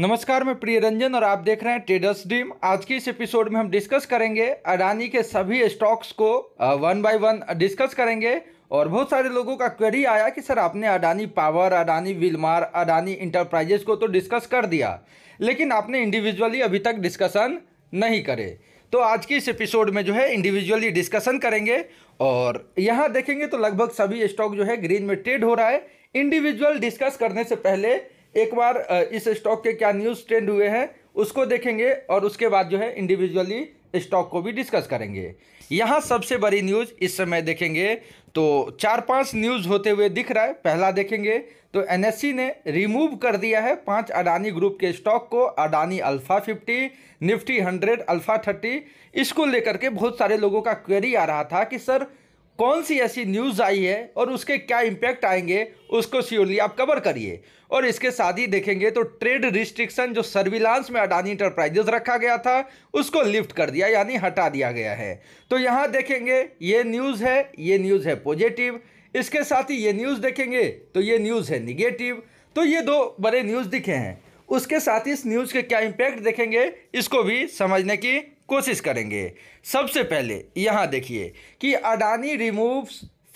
नमस्कार मैं प्रिय रंजन और आप देख रहे हैं ट्रेडर्स ड्रीम आज के इस एपिसोड में हम डिस्कस करेंगे अडानी के सभी स्टॉक्स को वन बाय वन डिस्कस करेंगे और बहुत सारे लोगों का क्वेरी आया कि सर आपने Adani power Adani Wilmar Adani Enterprises को तो डिस्कस कर दिया लेकिन आपने इंडिविजुअली अभी तक डिस्कसन नहीं करे तो आज के इस एपिसोड में जो है इंडिविजुअली डिस्कसन करेंगे और यहाँ देखेंगे तो लगभग सभी स्टॉक जो है ग्रीन में ट्रेड हो रहा है इंडिविजुअल डिस्कस करने से पहले एक बार इस स्टॉक के क्या न्यूज़ ट्रेंड हुए हैं उसको देखेंगे और उसके बाद जो है इंडिविजुअली स्टॉक को भी डिस्कस करेंगे यहाँ सबसे बड़ी न्यूज़ इस समय देखेंगे तो चार पांच न्यूज़ होते हुए दिख रहा है पहला देखेंगे तो एनएससी e ने रिमूव कर दिया है पांच अडानी ग्रुप के स्टॉक को अडानी अल्फ़ा 50 निफ्टी 100 अल्फ़ा 30 इसको लेकर के बहुत सारे लोगों का क्वेरी आ रहा था कि सर कौन सी ऐसी न्यूज़ आई है और उसके क्या इम्पैक्ट आएंगे उसको श्योरली आप कवर करिए और इसके साथ ही देखेंगे तो ट्रेड रिस्ट्रिक्शन जो सर्विलांस में अडानी इंटरप्राइजेज रखा गया था उसको लिफ्ट कर दिया यानी हटा दिया गया है तो यहाँ देखेंगे ये न्यूज़ है ये न्यूज़ है पॉजिटिव इसके साथ ही ये न्यूज़ देखेंगे तो ये न्यूज़ है निगेटिव तो ये दो बड़े न्यूज़ दिखे हैं उसके साथ ही इस न्यूज़ के क्या इम्पैक्ट देखेंगे इसको भी समझने की कोशिश करेंगे सबसे पहले यहाँ देखिए कि Adani remove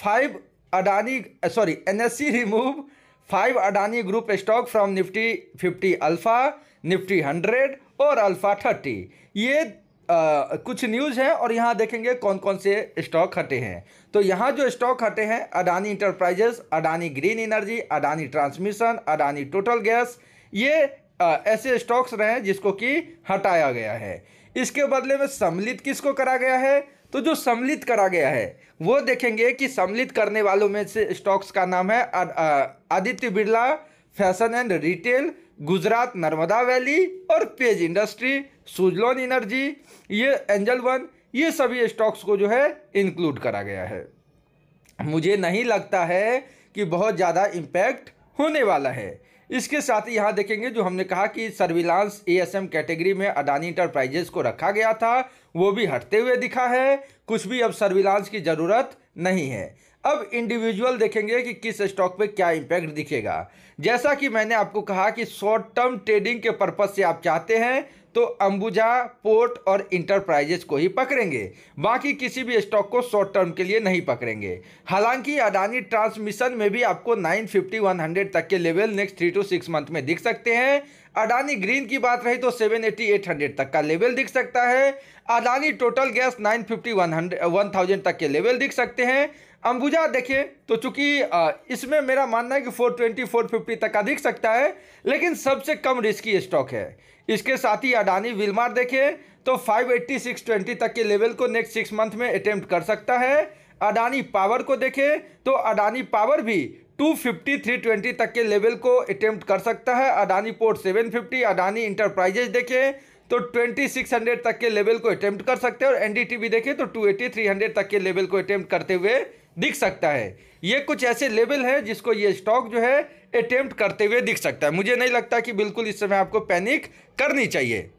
five Adani sorry NSC remove five Adani group stock from Nifty fifty alpha Nifty hundred और अल्फ़ा थर्टी ये आ, कुछ न्यूज़ है और यहाँ देखेंगे कौन कौन से स्टॉक हटे हैं तो यहाँ जो स्टॉक हटे हैं Adani Enterprises Adani green energy Adani transmission Adani total gas ये ऐसे स्टॉक्स रहे जिसको कि हटाया गया है इसके बदले में सम्मिलित किसको करा गया है तो जो सम्मिलित करा गया है वो देखेंगे कि सम्मिलित करने वालों में से स्टॉक्स का नाम है Aditya Birla fashion and retail Gujarat Narmada valley और पेज इंडस्ट्री सुजलॉन एनर्जी ये एंजल वन ये सभी स्टॉक्स को जो है इंक्लूड करा गया है मुझे नहीं लगता है कि बहुत ज़्यादा इम्पैक्ट होने वाला है इसके साथ ही यहाँ देखेंगे जो हमने कहा कि सर्विलांस एएसएम कैटेगरी में अडानी इंटरप्राइजेस को रखा गया था वो भी हटते हुए दिखा है कुछ भी अब सर्विलांस की ज़रूरत नहीं है अब इंडिविजुअल देखेंगे कि किस स्टॉक पे क्या इम्पैक्ट दिखेगा जैसा कि मैंने आपको कहा कि शॉर्ट टर्म ट्रेडिंग के पर्पज़ से आप चाहते हैं तो अंबुजा पोर्ट और इंटरप्राइजेस को ही पकड़ेंगे बाकी किसी भी स्टॉक को शॉर्ट टर्म के लिए नहीं पकड़ेंगे हालांकि अडानी ट्रांसमिशन में भी आपको 950 100 तक के level next three two six month में दिख सकते हैं अडानी ग्रीन की बात रही तो सेवन एट्टी एट हंड्रेड तक का लेवल दिख सकता है Adani total gas nine fifty one hundred one thousand तक के लेवल दिख सकते हैं अंबुजा देखें तो चूंकि uh, इसमें मेरा मानना है कि 420 450 तक का दिख सकता है लेकिन सबसे कम रिस्की स्टॉक है इसके साथ ही अडानी विलमार देखें तो सिक्स ट्वेंटी तक के लेवल को नेक्स्ट सिक्स मंथ में अटेम्प्ट कर सकता है अडानी पावर को देखें तो अडानी पावर भी थ्री ट्वेंटी तक के लेवल को अटेम्प्ट कर सकता है अडानी पोर्ट 750 अडानी इंटरप्राइजेज देखें तो 2600 तक के लेवल को अटेम्प्ट कर सकते हैं और एनडीटीवी देखें तो थ्री हंड्रेड तक के लेवल को अटेम्प्ट करते हुए दिख सकता है ये कुछ ऐसे लेवल हैं जिसको ये स्टॉक जो है अटेम्प्ट करते हुए दिख सकता है मुझे नहीं लगता कि बिल्कुल इस समय आपको पैनिक करनी चाहिए